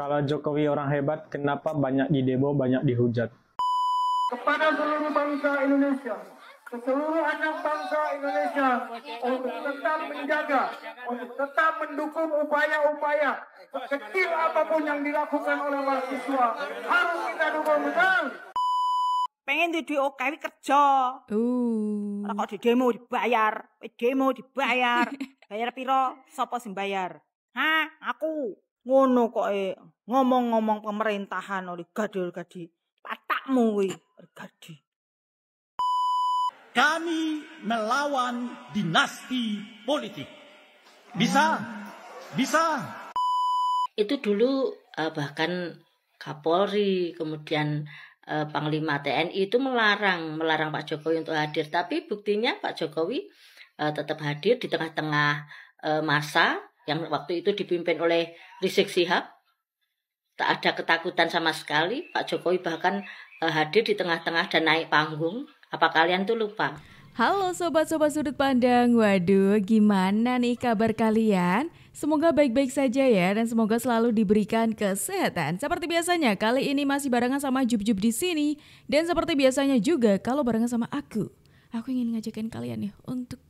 Kalau Jokowi orang hebat, kenapa banyak di demo, banyak dihujat? Kepada seluruh bangsa Indonesia, seluruh anak bangsa Indonesia untuk tetap menjaga, untuk tetap mendukung upaya-upaya sekecil apapun yang dilakukan oleh mahasiswa harus kita dukung betul. Pengen di DOKW kerja. Uh. Kalau kok di demo dibayar, demo dibayar. bayar piro? Sopo sing bayar? Hah, aku ngono kok e ngomong-ngomong pemerintahan oleh gadul gadi patakmu kuwi gadi kami melawan dinasti politik bisa bisa itu dulu eh, bahkan Kapolri kemudian eh, Panglima TNI itu melarang melarang Pak Jokowi untuk hadir tapi buktinya Pak Jokowi tetap hadir di tengah-tengah masa yang waktu itu dipimpin oleh Rizik Sihab. Tak ada ketakutan sama sekali. Pak Jokowi bahkan eh, hadir di tengah-tengah dan naik panggung. Apa kalian tuh lupa? Halo sobat-sobat sudut pandang. Waduh, gimana nih kabar kalian? Semoga baik-baik saja ya dan semoga selalu diberikan kesehatan. Seperti biasanya kali ini masih barengan sama Jub-Jub di sini dan seperti biasanya juga kalau barengan sama aku, aku ingin ngajakin kalian nih untuk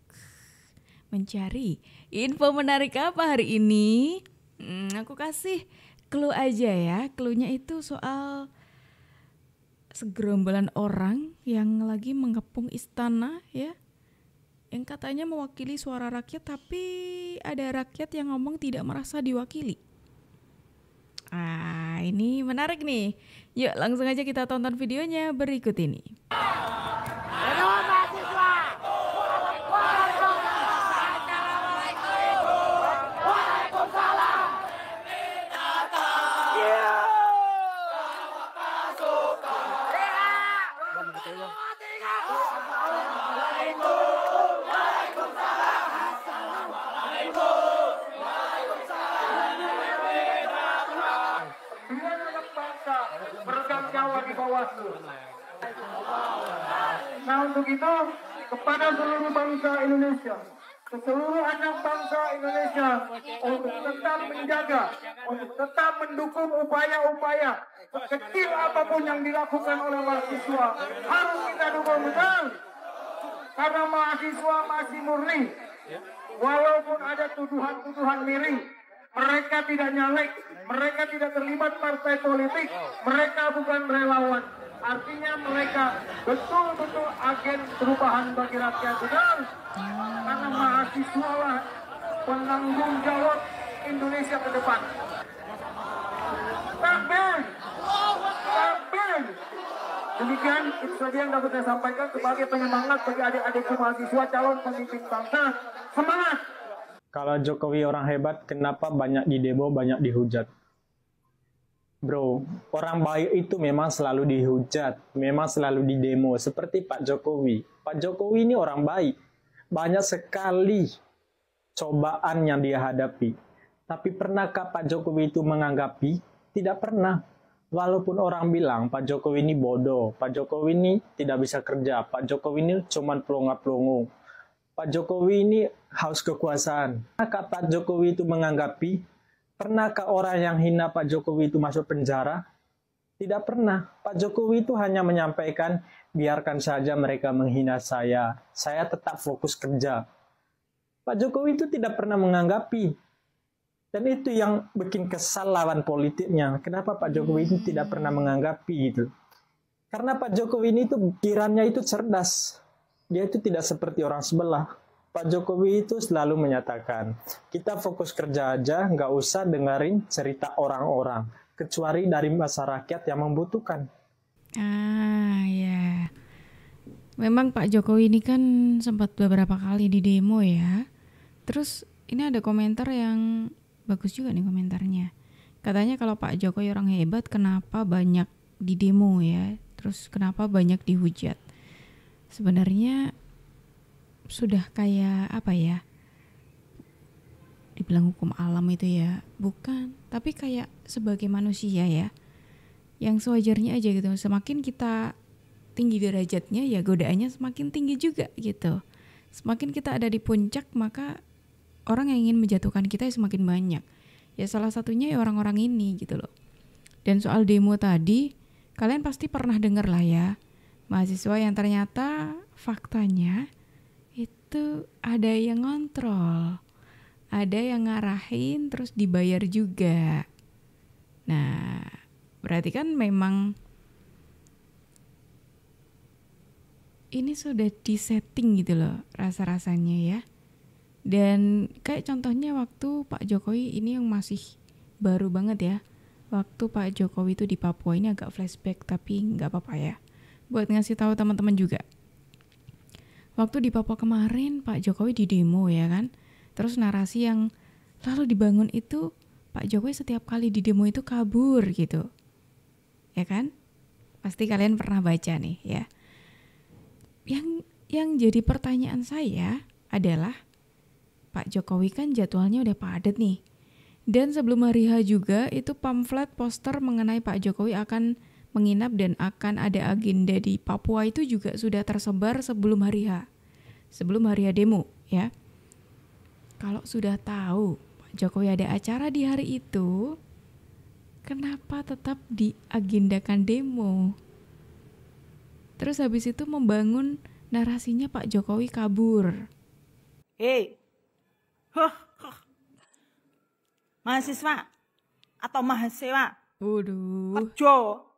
mencari info menarik apa hari ini? Hmm, aku kasih clue aja ya. Cluenya itu soal segerombolan orang yang lagi mengepung istana ya. Yang katanya mewakili suara rakyat tapi ada rakyat yang ngomong tidak merasa diwakili. Ah, ini menarik nih. Yuk langsung aja kita tonton videonya berikut ini. Bawaslu. Nah untuk itu kepada seluruh bangsa Indonesia, seluruh anak bangsa Indonesia untuk tetap menjaga, untuk tetap mendukung upaya-upaya sekecil apapun yang dilakukan oleh mahasiswa harus kita dukung betul karena mahasiswa masih murni walaupun ada tuduhan-tuduhan miring mereka tidak nyalek, mereka tidak terlibat partai politik, mereka bukan relawan. Artinya mereka betul-betul agen perubahan bagi rakyat benar. Karena mahasiswa lah penanggung jawab Indonesia ke depan. Takbir! Takbir! Demikian itu saja yang dapat saya sampaikan sebagai penyemangat bagi adik adik mahasiswa calon pemimpin bangsa. Semangat! Kalau Jokowi orang hebat, kenapa banyak di demo, banyak dihujat? Bro, orang baik itu memang selalu dihujat, memang selalu di demo, seperti Pak Jokowi. Pak Jokowi ini orang baik, banyak sekali cobaan yang dia hadapi. Tapi pernahkah Pak Jokowi itu menganggapi? Tidak pernah. Walaupun orang bilang Pak Jokowi ini bodoh, Pak Jokowi ini tidak bisa kerja, Pak Jokowi ini cuma pelongat pelongo Pak Jokowi ini haus kekuasaan. Maka Pak Jokowi itu menganggapi, pernahkah orang yang hina Pak Jokowi itu masuk penjara? Tidak pernah. Pak Jokowi itu hanya menyampaikan, biarkan saja mereka menghina saya. Saya tetap fokus kerja. Pak Jokowi itu tidak pernah menganggapi. Dan itu yang bikin kesal lawan politiknya. Kenapa Pak Jokowi ini tidak pernah menganggapi gitu? Karena Pak Jokowi ini itu pikirannya itu cerdas dia itu tidak seperti orang sebelah. Pak Jokowi itu selalu menyatakan, kita fokus kerja aja, nggak usah dengerin cerita orang-orang, kecuali dari masyarakat yang membutuhkan. Ah, ya. Memang Pak Jokowi ini kan sempat beberapa kali di demo ya. Terus ini ada komentar yang bagus juga nih komentarnya. Katanya kalau Pak Jokowi orang hebat, kenapa banyak di demo ya? Terus kenapa banyak dihujat? sebenarnya sudah kayak apa ya dibilang hukum alam itu ya bukan tapi kayak sebagai manusia ya yang sewajarnya aja gitu semakin kita tinggi derajatnya ya godaannya semakin tinggi juga gitu semakin kita ada di puncak maka orang yang ingin menjatuhkan kita ya semakin banyak ya salah satunya ya orang-orang ini gitu loh dan soal demo tadi kalian pasti pernah dengar lah ya mahasiswa yang ternyata faktanya itu ada yang ngontrol, ada yang ngarahin terus dibayar juga. Nah, berarti kan memang ini sudah disetting gitu loh rasa-rasanya ya. Dan kayak contohnya waktu Pak Jokowi ini yang masih baru banget ya. Waktu Pak Jokowi itu di Papua ini agak flashback tapi nggak apa-apa ya buat ngasih tahu teman-teman juga. Waktu di Papua kemarin Pak Jokowi di demo ya kan. Terus narasi yang lalu dibangun itu Pak Jokowi setiap kali di demo itu kabur gitu. Ya kan? Pasti kalian pernah baca nih ya. Yang yang jadi pertanyaan saya adalah Pak Jokowi kan jadwalnya udah padat nih. Dan sebelum hari H juga itu pamflet poster mengenai Pak Jokowi akan menginap dan akan ada agenda di Papua itu juga sudah tersebar sebelum hari H. Sebelum hari H demo, ya. Kalau sudah tahu Pak Jokowi ada acara di hari itu, kenapa tetap diagendakan demo? Terus habis itu membangun narasinya Pak Jokowi kabur. Hei, mahasiswa atau mahasiswa, Waduh. Jokowi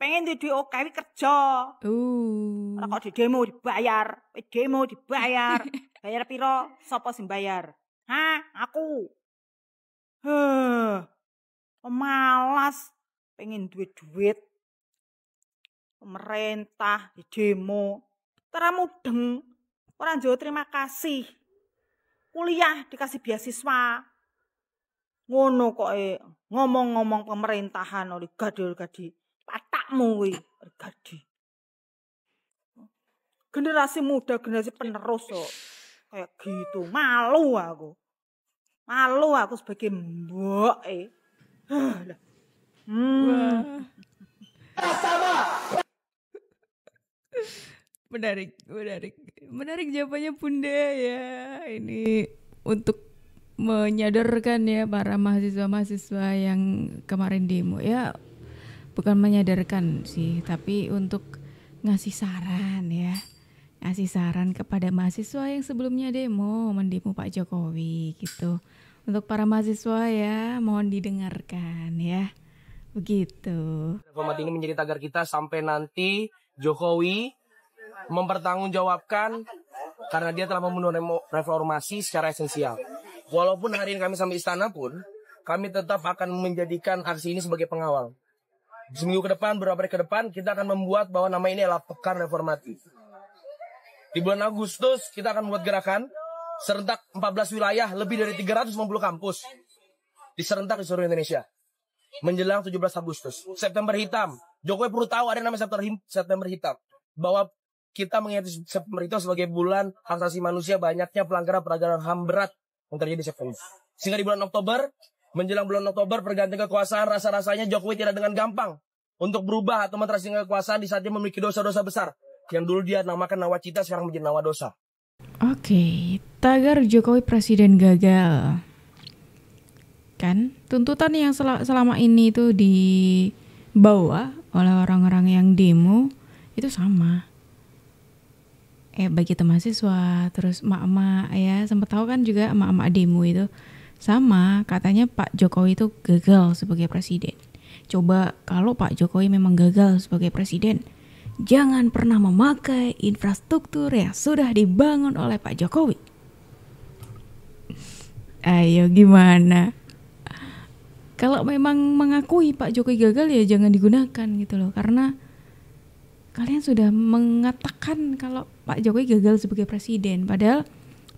pengen di oke, kawi kerja. Uh. kok di demo dibayar, di demo dibayar. bayar piro? Sopo sing bayar? ha, aku. Heh. Malas pengen duit-duit. Pemerintah di ya demo. teramu deng orang Jawa terima kasih. Kuliah dikasih beasiswa. Ngono kok eh, ngomong-ngomong pemerintahan oleh gadul-gadul anakmu wi Generasi muda, generasi penerus So. Kayak gitu, malu aku. Malu aku sebagai mbok eh. Hmm. Menarik, menarik. Menarik jawabannya Bunda ya. Ini untuk menyadarkan ya para mahasiswa-mahasiswa yang kemarin demo ya bukan menyadarkan sih, tapi untuk ngasih saran ya. Ngasih saran kepada mahasiswa yang sebelumnya demo, mendemo Pak Jokowi gitu. Untuk para mahasiswa ya, mohon didengarkan ya. Begitu. Format ini menjadi tagar kita sampai nanti Jokowi mempertanggungjawabkan karena dia telah memenuhi reformasi secara esensial. Walaupun hari ini kami sampai istana pun, kami tetap akan menjadikan aksi ini sebagai pengawal seminggu ke depan, beberapa hari ke depan, kita akan membuat bahwa nama ini adalah Pekan Reformasi. Di bulan Agustus, kita akan membuat gerakan serentak 14 wilayah, lebih dari 350 kampus. Di serentak di seluruh Indonesia. Menjelang 17 Agustus. September Hitam. Jokowi perlu tahu ada nama September Hitam. Bahwa kita mengingat September itu sebagai bulan hak asasi manusia banyaknya pelanggaran pelanggaran HAM berat yang terjadi di September. Sehingga di bulan Oktober Menjelang bulan Oktober pergantian kekuasaan rasa-rasanya Jokowi tidak dengan gampang untuk berubah atau meneruskan kekuasaan di saat dia memiliki dosa-dosa besar yang dulu dia namakan nawacita sekarang menjadi nawadosa. Oke, tagar Jokowi presiden gagal. Kan? Tuntutan yang sel selama ini itu dibawa oleh orang-orang yang demo itu sama eh bagi teman siswa terus mak-mak ya sempat tahu kan juga mak-mak demo itu sama, katanya Pak Jokowi itu gagal sebagai presiden. Coba kalau Pak Jokowi memang gagal sebagai presiden, jangan pernah memakai infrastruktur yang sudah dibangun oleh Pak Jokowi. Ayo gimana? Kalau memang mengakui Pak Jokowi gagal ya jangan digunakan gitu loh karena kalian sudah mengatakan kalau Pak Jokowi gagal sebagai presiden padahal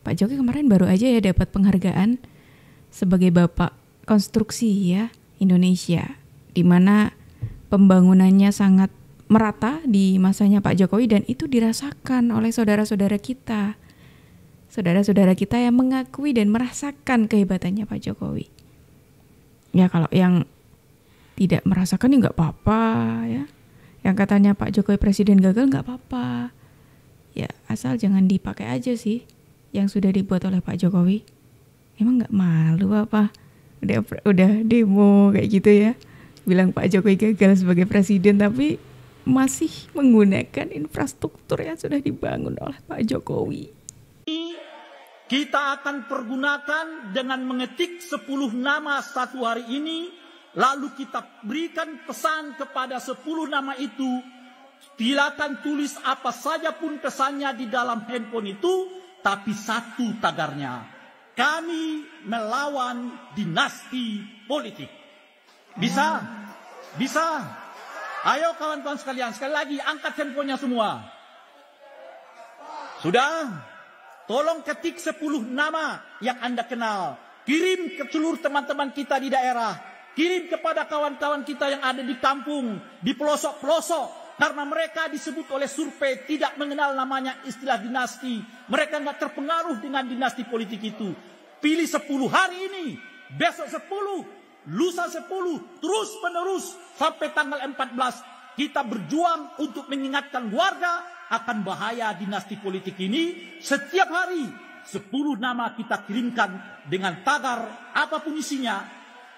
Pak Jokowi kemarin baru aja ya dapat penghargaan sebagai bapak konstruksi ya Indonesia, di mana pembangunannya sangat merata di masanya Pak Jokowi dan itu dirasakan oleh saudara-saudara kita. Saudara-saudara kita yang mengakui dan merasakan kehebatannya Pak Jokowi. Ya kalau yang tidak merasakan ya nggak apa-apa ya. Yang katanya Pak Jokowi presiden gagal nggak apa-apa. Ya asal jangan dipakai aja sih yang sudah dibuat oleh Pak Jokowi emang nggak malu apa udah udah demo kayak gitu ya bilang Pak Jokowi gagal sebagai presiden tapi masih menggunakan infrastruktur yang sudah dibangun oleh Pak Jokowi. Kita akan pergunakan dengan mengetik 10 nama satu hari ini, lalu kita berikan pesan kepada 10 nama itu. Silakan tulis apa saja pun pesannya di dalam handphone itu, tapi satu tagarnya kami melawan dinasti politik. Bisa? Bisa? Ayo kawan-kawan sekalian, sekali lagi angkat handphonenya semua. Sudah? Tolong ketik 10 nama yang Anda kenal. Kirim ke seluruh teman-teman kita di daerah. Kirim kepada kawan-kawan kita yang ada di kampung, di pelosok-pelosok, karena mereka disebut oleh survei tidak mengenal namanya istilah dinasti. Mereka nggak terpengaruh dengan dinasti politik itu. Pilih 10 hari ini, besok 10, lusa 10, terus menerus sampai tanggal 14. Kita berjuang untuk mengingatkan warga akan bahaya dinasti politik ini setiap hari. 10 nama kita kirimkan dengan tagar apapun isinya.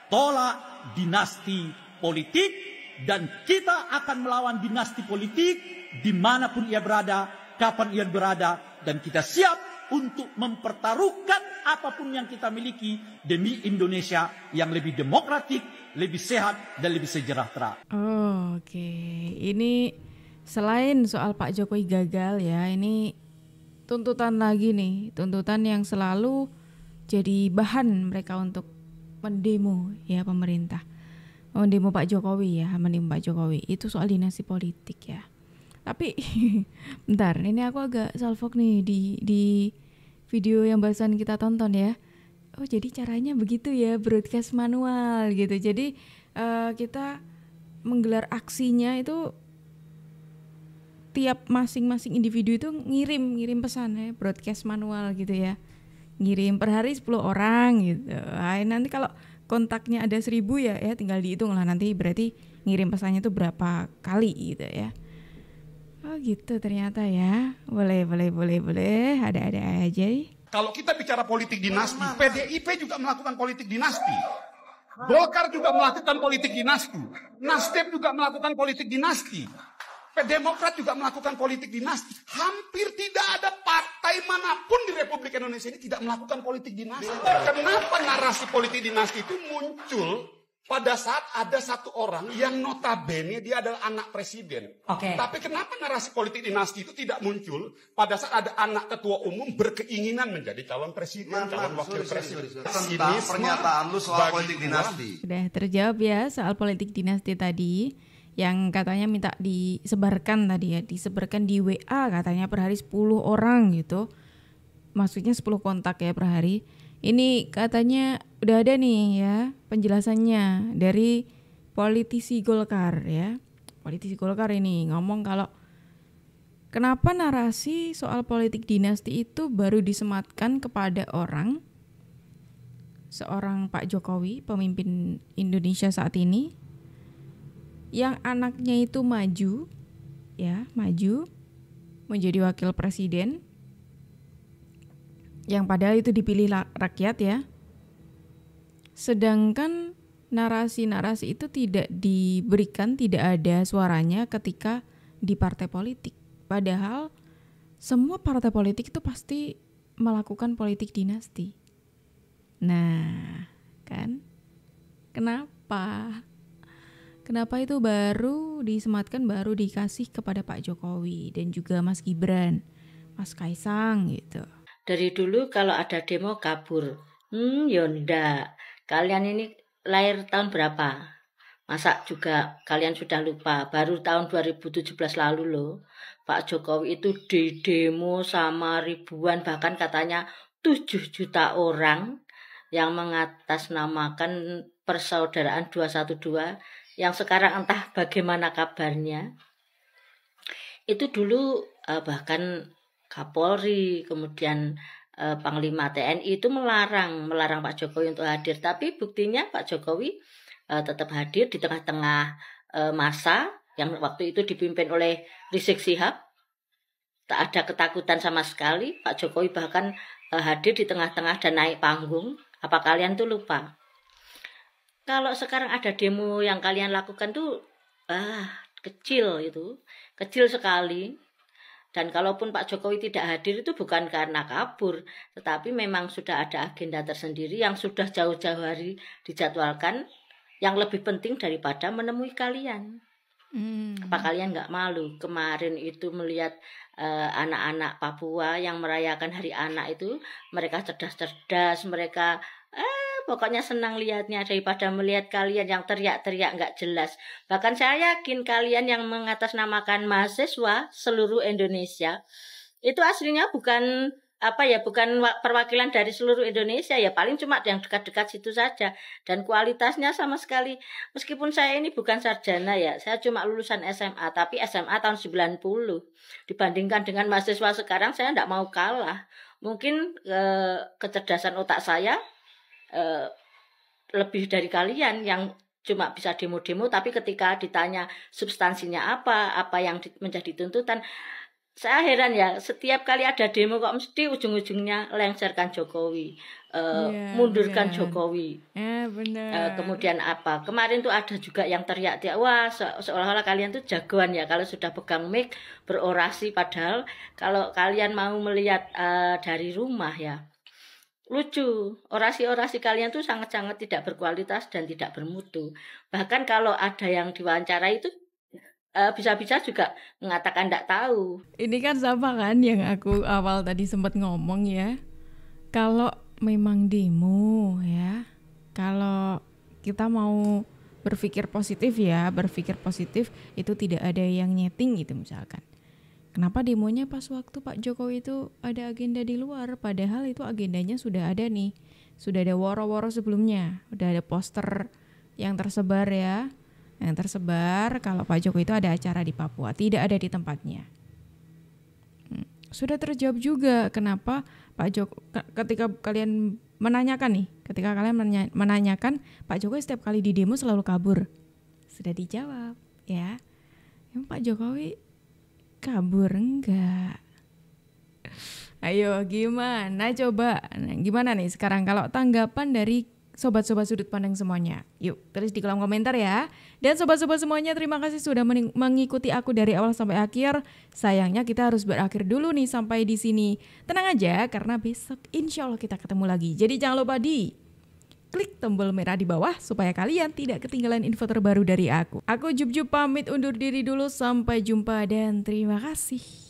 Tolak dinasti politik dan kita akan melawan dinasti politik dimanapun ia berada, kapan ia berada, dan kita siap untuk mempertaruhkan apapun yang kita miliki demi Indonesia yang lebih demokratik, lebih sehat, dan lebih sejahtera. Oh, Oke, okay. ini selain soal Pak Jokowi gagal ya, ini tuntutan lagi nih, tuntutan yang selalu jadi bahan mereka untuk mendemo ya pemerintah. Oh, demo Pak Jokowi ya, mendemo Pak Jokowi. Itu soal dinasti politik ya. Tapi bentar, ini aku agak salfok nih di di video yang barusan kita tonton ya. Oh, jadi caranya begitu ya, broadcast manual gitu. Jadi uh, kita menggelar aksinya itu tiap masing-masing individu itu ngirim ngirim pesan ya, broadcast manual gitu ya. Ngirim per hari 10 orang gitu. Ay, nah, nanti kalau kontaknya ada seribu ya ya tinggal dihitung lah nanti berarti ngirim pesannya tuh berapa kali gitu ya oh gitu ternyata ya boleh boleh boleh boleh ada ada aja kalau kita bicara politik dinasti PDIP juga melakukan politik dinasti Golkar juga melakukan politik dinasti Nasdem juga melakukan politik dinasti Demokrat juga melakukan politik dinasti. Hampir tidak ada partai manapun di Republik Indonesia ini tidak melakukan politik dinasti. Kenapa narasi politik dinasti itu muncul pada saat ada satu orang yang notabene dia adalah anak presiden. Okay. Tapi kenapa narasi politik dinasti itu tidak muncul pada saat ada anak ketua umum berkeinginan menjadi calon presiden, nah, calon wakil presiden. Sorry, sorry. Tentang pernyataan lu soal politik dinasti. Sudah terjawab ya soal politik dinasti tadi yang katanya minta disebarkan tadi ya, disebarkan di WA katanya per hari 10 orang gitu. Maksudnya 10 kontak ya per hari. Ini katanya udah ada nih ya penjelasannya dari politisi Golkar ya. Politisi Golkar ini ngomong kalau kenapa narasi soal politik dinasti itu baru disematkan kepada orang seorang Pak Jokowi, pemimpin Indonesia saat ini, yang anaknya itu maju ya, maju menjadi wakil presiden yang padahal itu dipilih rakyat ya. Sedangkan narasi-narasi itu tidak diberikan, tidak ada suaranya ketika di partai politik. Padahal semua partai politik itu pasti melakukan politik dinasti. Nah, kan? Kenapa? Kenapa itu baru disematkan baru dikasih kepada Pak Jokowi dan juga Mas Gibran, Mas Kaisang gitu. Dari dulu kalau ada demo kabur. Hmm, Yonda, ya kalian ini lahir tahun berapa? Masa juga kalian sudah lupa, baru tahun 2017 lalu loh. Pak Jokowi itu di demo sama ribuan bahkan katanya 7 juta orang yang mengatasnamakan persaudaraan 212 yang sekarang entah bagaimana kabarnya itu dulu eh, bahkan Kapolri kemudian eh, Panglima TNI itu melarang melarang Pak Jokowi untuk hadir tapi buktinya Pak Jokowi eh, tetap hadir di tengah-tengah eh, masa yang waktu itu dipimpin oleh Rizik Sihab tak ada ketakutan sama sekali Pak Jokowi bahkan eh, hadir di tengah-tengah dan naik panggung apa kalian tuh lupa kalau sekarang ada demo yang kalian lakukan tuh ah kecil itu kecil sekali dan kalaupun Pak Jokowi tidak hadir itu bukan karena kabur tetapi memang sudah ada agenda tersendiri yang sudah jauh-jauh hari dijadwalkan yang lebih penting daripada menemui kalian hmm. apa kalian nggak malu kemarin itu melihat eh, anak-anak uh, Papua yang merayakan Hari Anak itu mereka cerdas-cerdas mereka pokoknya senang lihatnya daripada melihat kalian yang teriak-teriak nggak jelas. Bahkan saya yakin kalian yang mengatasnamakan mahasiswa seluruh Indonesia itu aslinya bukan apa ya bukan perwakilan dari seluruh Indonesia ya paling cuma yang dekat-dekat situ saja dan kualitasnya sama sekali meskipun saya ini bukan sarjana ya saya cuma lulusan SMA tapi SMA tahun 90 dibandingkan dengan mahasiswa sekarang saya tidak mau kalah mungkin eh, kecerdasan otak saya Eh, lebih dari kalian yang cuma bisa demo-demo tapi ketika ditanya substansinya apa, apa yang menjadi tuntutan saya heran ya, setiap kali ada demo kok mesti ujung-ujungnya lengserkan Jokowi, uh, eh, yeah, mundurkan yeah. Jokowi. Yeah, bener. Uh, eh, kemudian apa? Kemarin tuh ada juga yang teriak-teriak, wah se seolah-olah kalian tuh jagoan ya kalau sudah pegang mic berorasi padahal kalau kalian mau melihat uh, dari rumah ya lucu. Orasi-orasi kalian tuh sangat-sangat tidak berkualitas dan tidak bermutu. Bahkan kalau ada yang diwawancara itu eh, bisa-bisa juga mengatakan tidak tahu. Ini kan sama kan yang aku awal tadi sempat ngomong ya. Kalau memang demo ya, kalau kita mau berpikir positif ya, berpikir positif itu tidak ada yang nyeting gitu misalkan. Kenapa demonya pas waktu Pak Jokowi itu ada agenda di luar, padahal itu agendanya sudah ada nih, sudah ada woro-woro sebelumnya, sudah ada poster yang tersebar ya, yang tersebar kalau Pak Jokowi itu ada acara di Papua, tidak ada di tempatnya. Hmm. Sudah terjawab juga kenapa Pak Joko ketika kalian menanyakan nih, ketika kalian menanyakan Pak Jokowi setiap kali di demo selalu kabur, sudah dijawab ya. Pak Jokowi kabur enggak ayo gimana coba nah, gimana nih sekarang kalau tanggapan dari sobat-sobat sudut pandang semuanya. Yuk, tulis di kolom komentar ya. Dan sobat-sobat semuanya, terima kasih sudah mengikuti aku dari awal sampai akhir. Sayangnya kita harus berakhir dulu nih sampai di sini. Tenang aja, karena besok insya Allah kita ketemu lagi. Jadi jangan lupa di klik tombol merah di bawah supaya kalian tidak ketinggalan info terbaru dari aku. Aku Jub Jub pamit undur diri dulu sampai jumpa dan terima kasih.